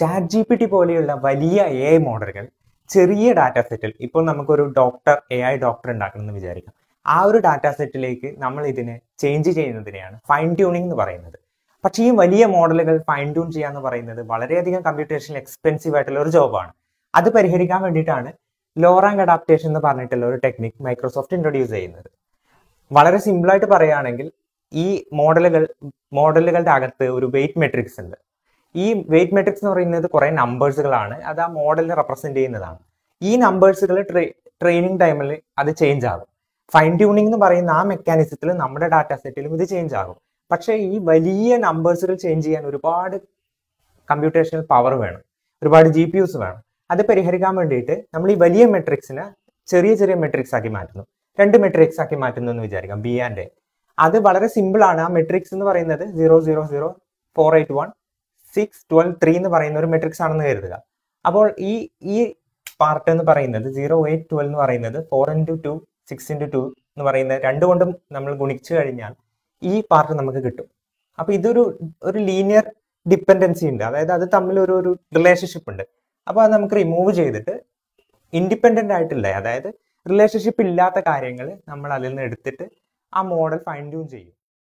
chat G P T പോലെയുള്ള വലിയ A I മോഡലുകൾ ചെറിയ ഡാറ്റ സെറ്റിൽ ഇപ്പോൾ നമുക്കൊരു ഡോക്ടർ എ ഐ ഡോക്ടർ എന്ന് വിചാരിക്കാം ആ ഒരു ഡാറ്റ സെറ്റിലേക്ക് നമ്മൾ ഇതിനെ ചേഞ്ച് ചെയ്യുന്നതിനെയാണ് ഫൈൻ ട്യൂണിംഗ് എന്ന് പറയുന്നത് പക്ഷേ ഈ വലിയ മോഡലുകൾ ഫൈൻ ട്യൂൺ ചെയ്യാന്ന് പറയുന്നത് വളരെയധികം കമ്പ്യൂട്ടേഷണൽ എക്സ്പെൻസീവ് ആയിട്ടുള്ള ഒരു ജോബാണ് അത് പരിഹരിക്കാൻ വേണ്ടിയിട്ടാണ് ലോറാങ് അഡാപ്റ്റേഷൻ എന്ന് പറഞ്ഞിട്ടുള്ള ഒരു ടെക്നിക് മൈക്രോസോഫ്റ്റ് ഇൻട്രൊഡ്യൂസ് ചെയ്യുന്നത് വളരെ സിമ്പിളായിട്ട് പറയുകയാണെങ്കിൽ ഈ മോഡലുകൾ മോഡലുകളുടെ അകത്ത് ഒരു വെയിറ്റ് മെട്രിക്സ് ഉണ്ട് ഈ വെയിറ്റ് മെട്രിക്സ് എന്ന് പറയുന്നത് കുറേ നമ്പേഴ്സുകളാണ് അത് ആ മോഡലിനെ റെപ്രസെന്റ് ചെയ്യുന്നതാണ് ഈ നമ്പേഴ്സുകൾ ട്രെയിനിങ് ടൈമിൽ അത് ചേഞ്ച് ആകും ഫൈൻ ട്യൂണിംഗ് എന്ന് പറയുന്ന ആ മെക്കാനിസത്തിൽ നമ്മുടെ ഡാറ്റ സെറ്റിലും ഇത് ചേഞ്ച് ആകും പക്ഷേ ഈ വലിയ നമ്പേഴ്സുകൾ ചേഞ്ച് ചെയ്യാൻ ഒരുപാട് കമ്പ്യൂട്ടേഷണൽ പവർ വേണം ഒരുപാട് ജി പി യുസ് വേണം അത് പരിഹരിക്കാൻ വേണ്ടിയിട്ട് നമ്മൾ ഈ വലിയ മെട്രിക്സിനെ ചെറിയ ചെറിയ മെട്രിക്സ് ആക്കി മാറ്റുന്നു രണ്ട് മെട്രിക്സ് ആക്കി മാറ്റുന്നു എന്ന് വിചാരിക്കാം ബി ആൻഡ് എ അത് വളരെ സിമ്പിൾ ആണ് ആ മെട്രിക്സ് എന്ന് പറയുന്നത് zero zero zero four eight one six twelve three എന്ന് പറയുന്ന ഒരു മെട്രിക്സ് ആണെന്ന് കരുതുക അപ്പോൾ ഈ ഈ പാർട്ട് എന്ന് പറയുന്നത് സീറോ എയ്റ്റ് ട്വൽവ് എന്ന് പറയുന്നത് four into two six into two എന്ന് പറയുന്ന കൊണ്ടും നമ്മൾ ഗുണിച്ചു കഴിഞ്ഞാൽ ഈ പാർട്ട് നമുക്ക് കിട്ടും അപ്പോൾ ഇതൊരു ഒരു ലീനിയർ ഡിപ്പെൻഡൻസി ഉണ്ട് അതായത് അത് തമ്മിൽ ഒരു ഒരു റിലേഷൻഷിപ്പ് ഉണ്ട് അപ്പോൾ അത് നമുക്ക് റിമൂവ് ചെയ്തിട്ട് ഇൻഡിപെൻഡൻ്റ് ആയിട്ടില്ല അതായത് റിലേഷൻഷിപ്പ് ഇല്ലാത്ത കാര്യങ്ങൾ നമ്മൾ അതിൽ നിന്ന് എടുത്തിട്ട് ആ മോഡൽ ഫൈൻ ട്യൂൺ ചെയ്യും